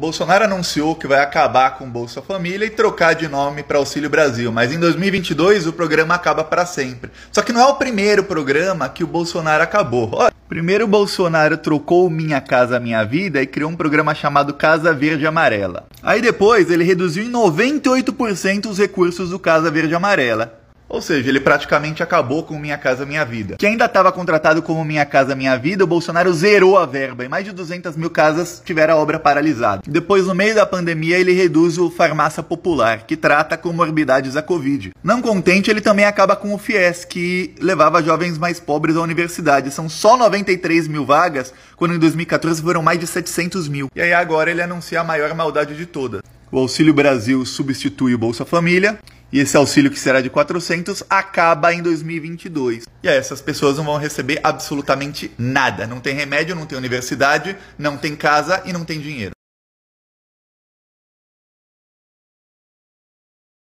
Bolsonaro anunciou que vai acabar com o Bolsa Família e trocar de nome para Auxílio Brasil, mas em 2022 o programa acaba para sempre. Só que não é o primeiro programa que o Bolsonaro acabou. Olha, primeiro o Bolsonaro trocou Minha Casa Minha Vida e criou um programa chamado Casa Verde Amarela. Aí depois ele reduziu em 98% os recursos do Casa Verde Amarela. Ou seja, ele praticamente acabou com Minha Casa Minha Vida. Que ainda estava contratado como Minha Casa Minha Vida, o Bolsonaro zerou a verba e mais de 200 mil casas tiveram a obra paralisada. Depois, no meio da pandemia, ele reduz o Farmácia Popular, que trata comorbidades da Covid. Não contente, ele também acaba com o FIES, que levava jovens mais pobres à universidade. São só 93 mil vagas, quando em 2014 foram mais de 700 mil. E aí agora ele anuncia a maior maldade de toda. O Auxílio Brasil substitui o Bolsa Família e esse auxílio que será de 400 acaba em 2022. E aí essas pessoas não vão receber absolutamente nada. Não tem remédio, não tem universidade, não tem casa e não tem dinheiro.